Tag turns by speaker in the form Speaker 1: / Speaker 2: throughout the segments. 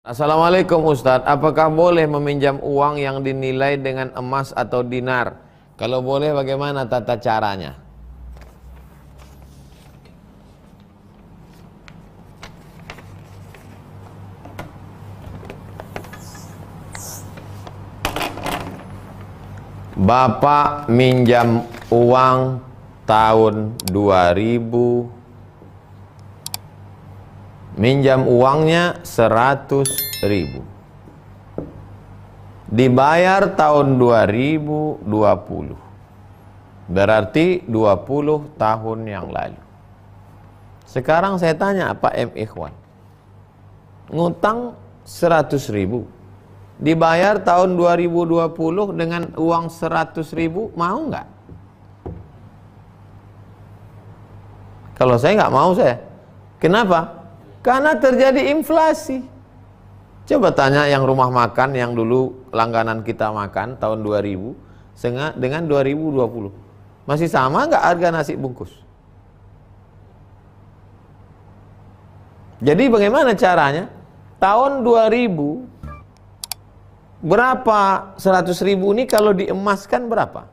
Speaker 1: Assalamualaikum Ustadz, apakah boleh meminjam uang yang dinilai dengan emas atau dinar? Kalau boleh bagaimana tata caranya? Bapak minjam uang tahun 2000 minjam uangnya 100 ribu dibayar tahun 2020 berarti 20 tahun yang lalu sekarang saya tanya Pak M. Ikhwan ngutang 100 ribu dibayar tahun 2020 dengan uang 100 ribu mau nggak? kalau saya nggak mau saya kenapa? Karena terjadi inflasi. Coba tanya yang rumah makan yang dulu langganan kita makan tahun 2000 dengan 2020. Masih sama nggak harga nasi bungkus? Jadi bagaimana caranya? Tahun 2000 berapa 100 ribu ini kalau diemaskan berapa?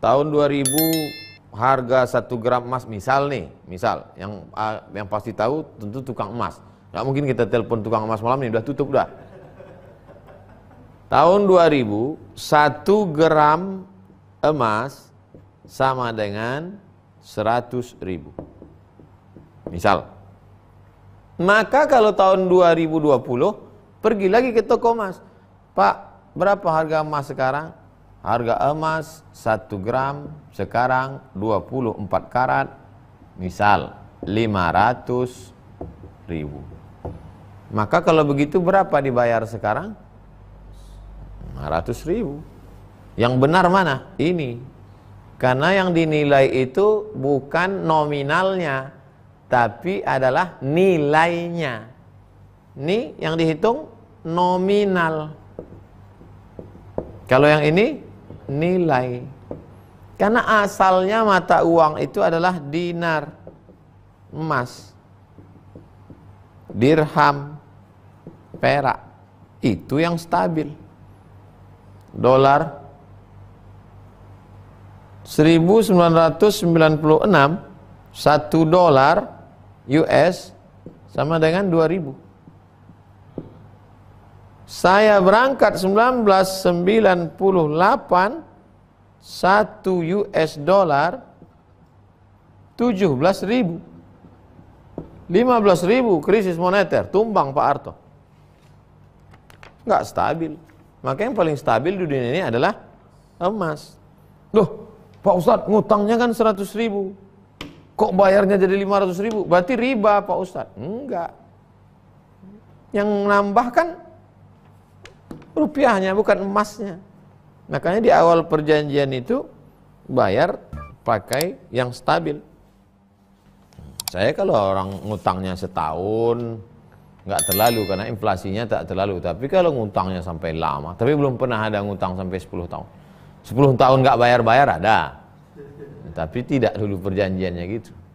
Speaker 1: Tahun 2000 harga satu gram emas misal nih, misal yang ah, yang pasti tahu tentu tukang emas. Gak mungkin kita telepon tukang emas malam ini udah tutup dah. Tahun 2000 satu gram emas sama dengan 100 ribu. Misal. Maka kalau tahun 2020 pergi lagi ke toko emas. Pak, berapa harga emas sekarang? Harga emas 1 gram sekarang 24 karat misal 500 ribu. Maka kalau begitu berapa dibayar sekarang? 500 ribu. Yang benar mana? Ini. Karena yang dinilai itu bukan nominalnya, tapi adalah nilainya. Ini yang dihitung nominal. Kalau yang ini nilai. Karena asalnya mata uang itu adalah dinar, emas, dirham, perak. Itu yang stabil. Dolar 1996 satu dolar US sama dengan 2000 saya berangkat 1998 1 US dollar 17 ribu 15 ribu krisis moneter tumbang Pak Arto nggak stabil maka yang paling stabil di dunia ini adalah emas loh Pak Ustadz ngutangnya kan 100 ribu kok bayarnya jadi 500 ribu berarti riba Pak Ustadz enggak yang nambah kan rupiahnya bukan emasnya. Makanya di awal perjanjian itu bayar pakai yang stabil. Saya kalau orang ngutangnya setahun nggak terlalu karena inflasinya tak terlalu. Tapi kalau ngutangnya sampai lama, tapi belum pernah ada ngutang sampai 10 tahun. 10 tahun nggak bayar-bayar ada. Tapi tidak dulu perjanjiannya gitu.